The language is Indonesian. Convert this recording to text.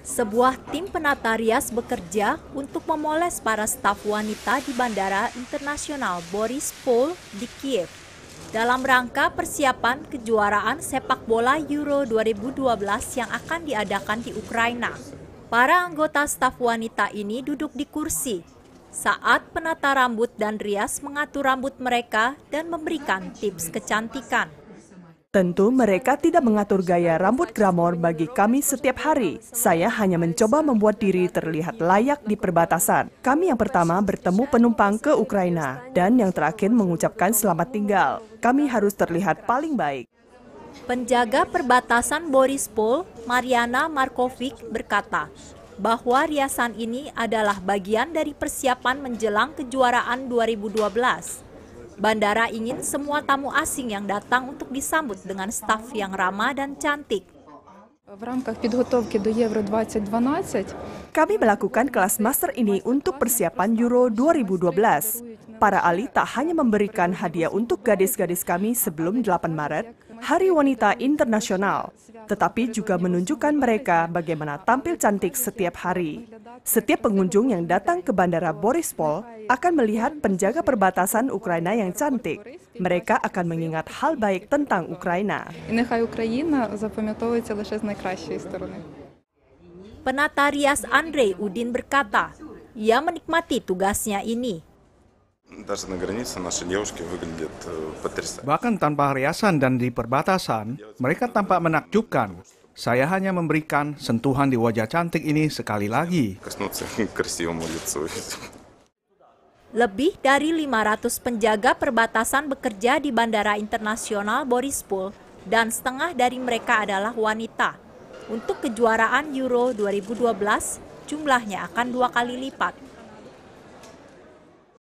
sebuah tim penata rias bekerja untuk memoles para staf wanita di Bandara Internasional Boris Pol di Kiev dalam rangka persiapan kejuaraan sepak bola Euro 2012 yang akan diadakan di Ukraina. Para anggota staf wanita ini duduk di kursi saat penata rambut dan rias mengatur rambut mereka dan memberikan tips kecantikan. Tentu mereka tidak mengatur gaya rambut gramor bagi kami setiap hari. Saya hanya mencoba membuat diri terlihat layak di perbatasan. Kami yang pertama bertemu penumpang ke Ukraina dan yang terakhir mengucapkan selamat tinggal. Kami harus terlihat paling baik. Penjaga perbatasan Boris Pol, Mariana Markovic berkata, bahwa riasan ini adalah bagian dari persiapan menjelang kejuaraan 2012. Bandara ingin semua tamu asing yang datang untuk disambut dengan staf yang ramah dan cantik. Kami melakukan kelas master ini untuk persiapan Euro 2012 para ahli tak hanya memberikan hadiah untuk gadis-gadis kami sebelum 8 Maret, Hari Wanita Internasional, tetapi juga menunjukkan mereka bagaimana tampil cantik setiap hari. Setiap pengunjung yang datang ke Bandara Borispol akan melihat penjaga perbatasan Ukraina yang cantik. Mereka akan mengingat hal baik tentang Ukraina. Penata rias Andrei Udin berkata, ia menikmati tugasnya ini Э, Bahkan tanpa riasan dan di perbatasan, mereka tampak menakjubkan. Saya hanya memberikan sentuhan di wajah cantik ini sekali lagi. Lebih dari 500 penjaga perbatasan bekerja di Bandara Internasional Borispol dan setengah dari mereka adalah wanita. Untuk kejuaraan Euro 2012, jumlahnya akan dua kali lipat.